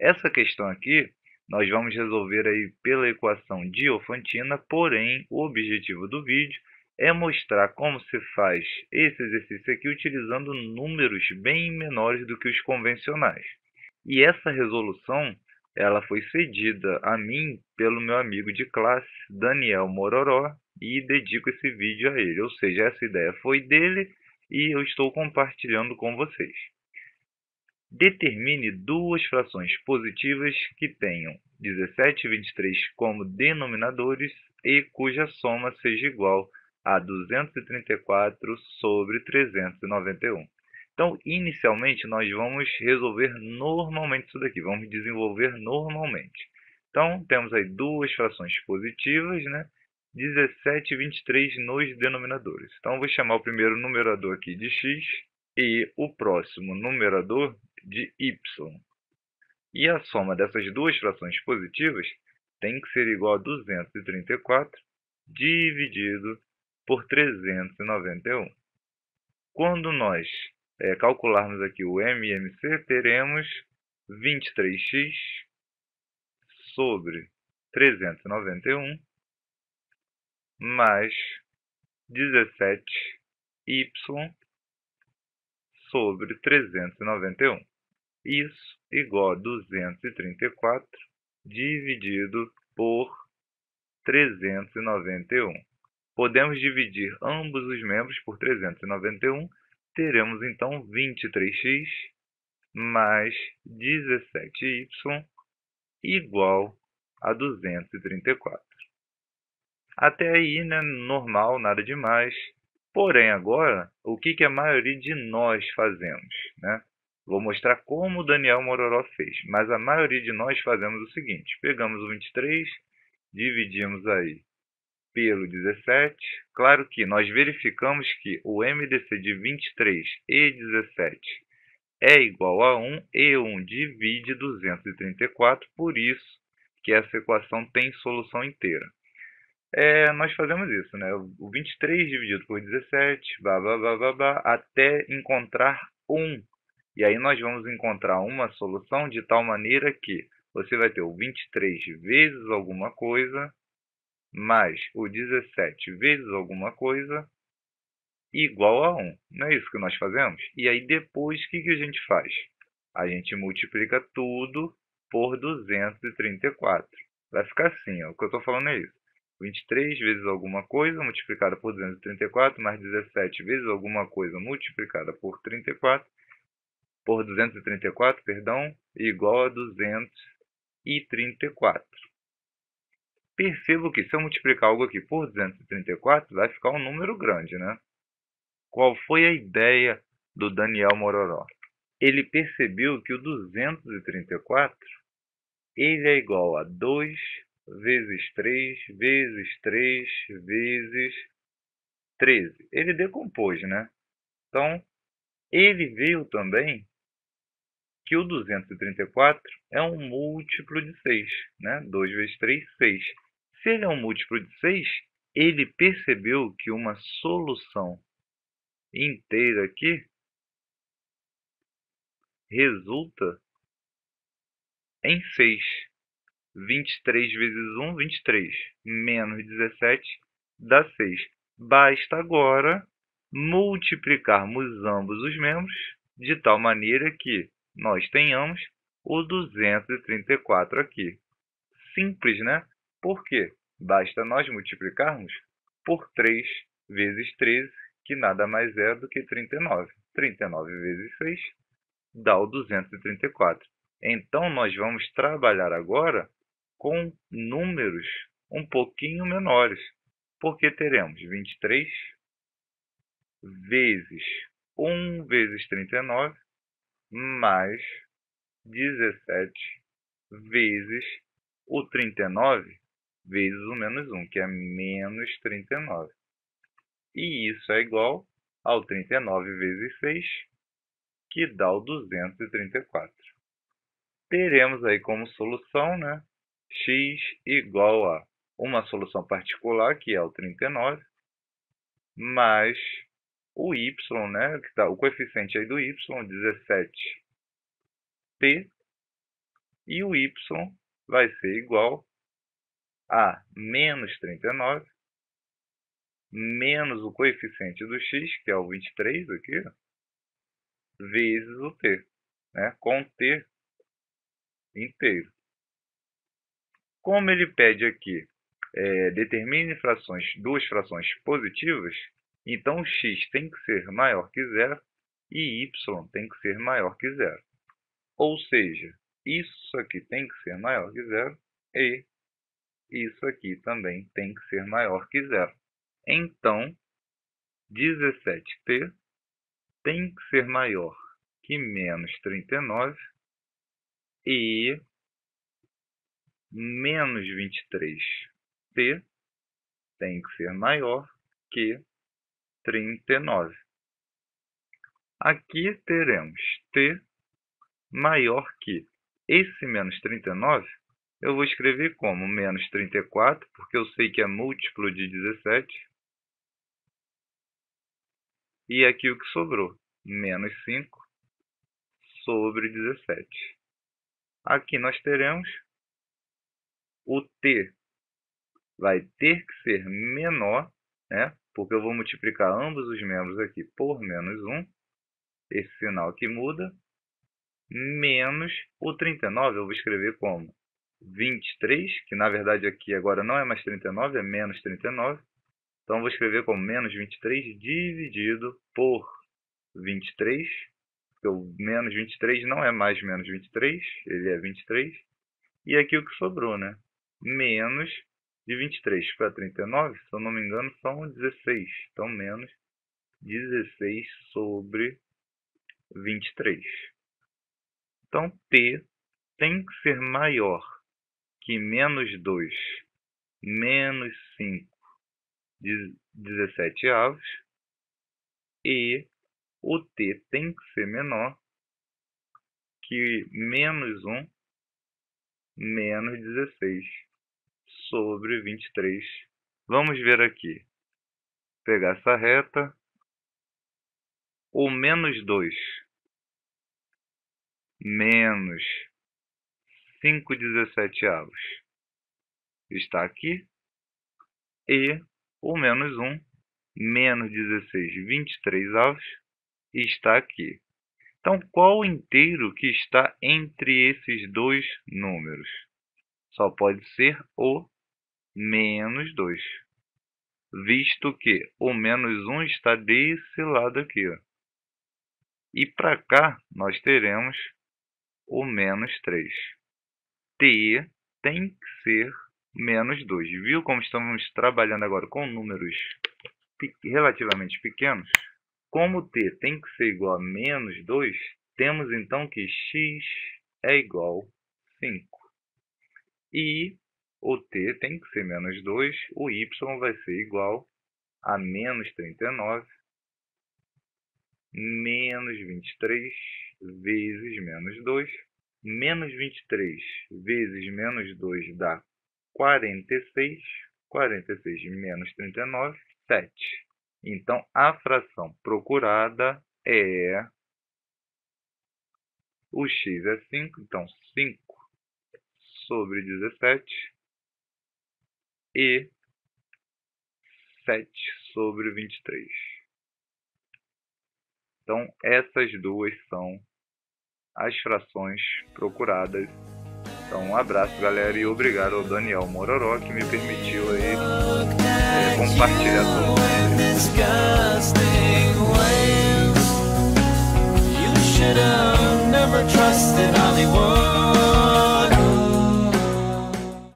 Essa questão aqui nós vamos resolver aí pela equação diofantina, porém o objetivo do vídeo é mostrar como se faz esse exercício aqui utilizando números bem menores do que os convencionais. E essa resolução ela foi cedida a mim pelo meu amigo de classe, Daniel Mororó, e dedico esse vídeo a ele. Ou seja, essa ideia foi dele e eu estou compartilhando com vocês. Determine duas frações positivas que tenham 17 e 23 como denominadores e cuja soma seja igual a 234 sobre 391. Então, inicialmente, nós vamos resolver normalmente isso daqui, vamos desenvolver normalmente. Então, temos aí duas frações positivas, né? 17 e 23 nos denominadores. Então, vou chamar o primeiro numerador aqui de x e o próximo numerador de y. E a soma dessas duas frações positivas tem que ser igual a 234 dividido por 391. Quando nós é, calcularmos aqui o MMC, teremos 23x sobre 391 mais 17y sobre 391 isso igual a 234 dividido por 391. Podemos dividir ambos os membros por 391, teremos então 23x mais 17y igual a 234. Até aí, né, normal, nada demais. Porém, agora, o que, que a maioria de nós fazemos? Né? Vou mostrar como o Daniel Mororó fez, mas a maioria de nós fazemos o seguinte. Pegamos o 23, dividimos aí pelo 17. Claro que nós verificamos que o MDC de 23 e 17 é igual a 1 e 1 divide 234, por isso que essa equação tem solução inteira. É, nós fazemos isso, né? O 23 dividido por 17, blá, blá, blá, blá, blá, até encontrar 1 e aí nós vamos encontrar uma solução de tal maneira que você vai ter o 23 vezes alguma coisa, mais o 17 vezes alguma coisa, igual a 1. Não é isso que nós fazemos? E aí depois, o que, que a gente faz? A gente multiplica tudo por 234. Vai ficar assim, ó, o que eu estou falando é isso. 23 vezes alguma coisa multiplicada por 234, mais 17 vezes alguma coisa multiplicada por 34, por 234, perdão, igual a 234. Percebo que se eu multiplicar algo aqui por 234, vai ficar um número grande, né? Qual foi a ideia do Daniel Mororó? Ele percebeu que o 234 ele é igual a 2 vezes 3 vezes 3 vezes 13. Ele decompôs, né? Então, ele veio também que o 234 é um múltiplo de 6, né? 2 vezes 3, 6. Se ele é um múltiplo de 6, ele percebeu que uma solução inteira aqui resulta em 6. 23 vezes 1, 23, menos 17 dá 6. Basta agora multiplicarmos ambos os membros de tal maneira que nós tenhamos o 234 aqui. Simples, né? Por quê? Basta nós multiplicarmos por 3 vezes 13, que nada mais é do que 39. 39 vezes 6 dá o 234. Então, nós vamos trabalhar agora com números um pouquinho menores, porque teremos 23 vezes 1 vezes 39, mais 17 vezes o 39 vezes o menos 1, que é menos 39. E isso é igual ao 39 vezes 6, que dá o 234. Teremos aí como solução né, x igual a uma solução particular, que é o 39, mais o y, né, que tá, o coeficiente aí do y, 17 t e o y vai ser igual a menos 39, menos o coeficiente do x, que é o 23 aqui, vezes o t, né, com t inteiro. Como ele pede aqui, é, determine frações, duas frações positivas, então, x tem que ser maior que zero e y tem que ser maior que zero. Ou seja, isso aqui tem que ser maior que zero e isso aqui também tem que ser maior que zero. Então, 17t tem que ser maior que menos 39 e menos 23t tem que ser maior que 39. Aqui teremos t maior que esse menos 39, eu vou escrever como menos 34, porque eu sei que é múltiplo de 17. E aqui o que sobrou, menos 5 sobre 17. Aqui nós teremos o t vai ter que ser menor, né? porque eu vou multiplicar ambos os membros aqui por menos 1, esse sinal aqui muda, menos o 39, eu vou escrever como 23, que na verdade aqui agora não é mais 39, é menos 39. Então, vou escrever como menos 23 dividido por 23, porque o menos 23 não é mais menos 23, ele é 23. E aqui o que sobrou, né? Menos de 23 para 39, se eu não me engano, são 16. Então, menos 16 sobre 23. Então, P tem que ser maior que menos 2, menos 5, 17 avos. E o T tem que ser menor que menos 1, menos 16 avos sobre 23. Vamos ver aqui. Pegar essa reta. O menos 2. Menos 5 17 avos está aqui. E o menos 1, menos 16 23 avos está aqui. Então, qual o inteiro que está entre esses dois números? Só pode ser o menos 2, visto que o menos 1 está desse lado aqui. Ó. E para cá, nós teremos o menos 3. T tem que ser menos 2. Viu como estamos trabalhando agora com números relativamente pequenos? Como t tem que ser igual a menos 2, temos então que x é igual a 5. E o t tem que ser menos 2, o y vai ser igual a menos 39 menos 23 vezes menos 2. Menos 23 vezes menos 2 dá 46. 46 menos 39, 7. Então, a fração procurada é... O x é 5, então 5 sobre 17 e 7 sobre 23. Então, essas duas são as frações procuradas. Então, um abraço, galera, e obrigado ao Daniel Mororó que me permitiu aí é, compartilhar tudo. Should have never trusted Hollywood